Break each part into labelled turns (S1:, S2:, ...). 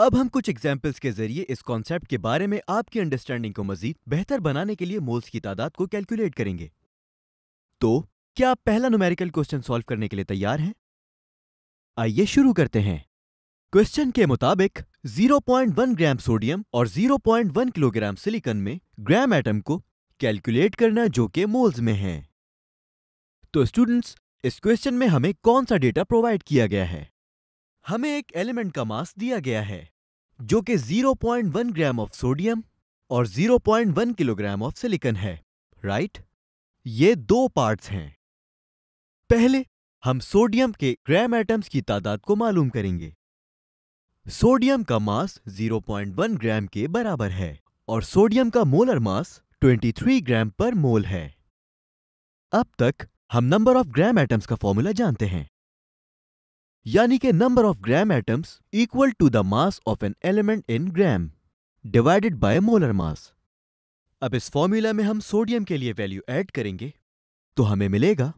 S1: अब हम कुछ एग्जाम्पल्स के जरिए इस कॉन्सेप्ट के बारे में आपकी अंडरस्टैंडिंग को मजीद बेहतर बनाने के लिए मोल्स की तादाद को कैलकुलेट करेंगे तो क्या आप पहला नुमेरिकल क्वेश्चन सॉल्व करने के लिए तैयार हैं आइए शुरू करते हैं क्वेश्चन के मुताबिक 0.1 ग्राम सोडियम और 0.1 किलोग्राम सिलिकॉन में ग्राम एटम को कैलकुलेट करना जो कि मोल्स में है तो स्टूडेंट्स इस क्वेश्चन में हमें कौन सा डेटा प्रोवाइड किया गया है हमें एक एलिमेंट का मास दिया गया है जो कि 0.1 ग्राम ऑफ सोडियम और 0.1 किलोग्राम ऑफ सिलिकन है राइट ये दो पार्ट्स हैं पहले हम सोडियम के ग्राम एटम्स की तादाद को मालूम करेंगे सोडियम का मास 0.1 ग्राम के बराबर है और सोडियम का मोलर मास 23 ग्राम पर मोल है अब तक हम नंबर ऑफ ग्राम एटम्स का फॉर्मूला जानते हैं यानी कि number of gram atoms equal to the mass of an element in gram divided by molar mass अब इस फॉर्मूला में हम सोडियम के लिए वैल्यू ऐड करेंगे तो हमें मिलेगा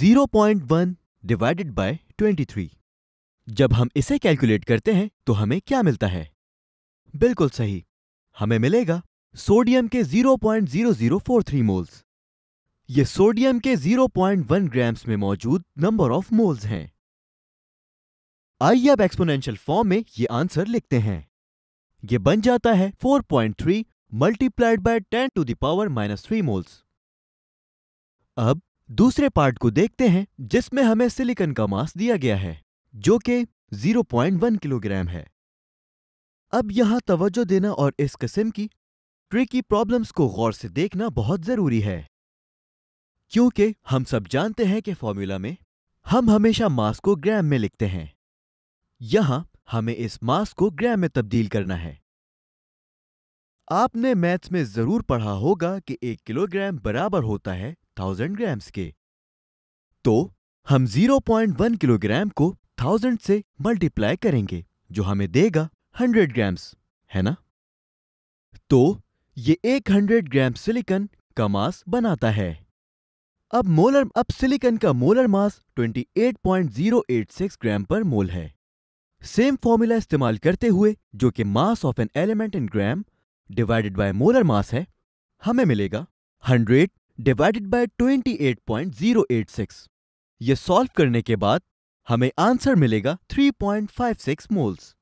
S1: 0.1 डिवाइडेड बाय 23 जब हम इसे कैलकुलेट करते हैं तो हमें क्या मिलता है बिल्कुल सही हमें मिलेगा सोडियम के 0.0043 मोल्स ये सोडियम के 0.1 ग्राम्स में मौजूद नंबर ऑफ मोल्स हैं आइए अब एक्सपोनेंशियल फॉर्म में ये आंसर लिखते हैं ये बन जाता है 4.3 point three multiplied by ten to the power minus three moles अब दूसरे पार्ट को देखते हैं जिसमें हमें सिलिकन का मास दिया गया है जो कि 0.1 किलोग्राम है अब यहां तवज्जो देना और इस किस्म की ट्रिकी प्रॉब्लम्स को गौर से देखना बहुत जरूरी है क्योंकि हम सब जानते हैं कि फॉर्मूला में हम हमेशा मास को ग्राम में लिखते हैं यहां हमें इस मास को ग्राम में तब्दील करना है आपने मैथ्स में जरूर पढ़ा होगा कि एक किलोग्राम बराबर होता है थाउजेंड ग्राम्स के तो हम 0.1 किलोग्राम को थाउजेंड से मल्टीप्लाई करेंगे जो हमें देगा हंड्रेड ग्राम्स है ना तो ये एक हंड्रेड ग्राम सिलिकन का मास बनाता है अब मोलर अब सिलिकन का मोलर मास 28.086 ग्राम पर मोल है सेम फॉर्मूला इस्तेमाल करते हुए जो कि mass of an element in gram divided by molar mass है हमें मिलेगा 100 डिवाइडेड बाय 28.086 ये सॉल्व करने के बाद हमें आंसर मिलेगा 3.56 मोल्स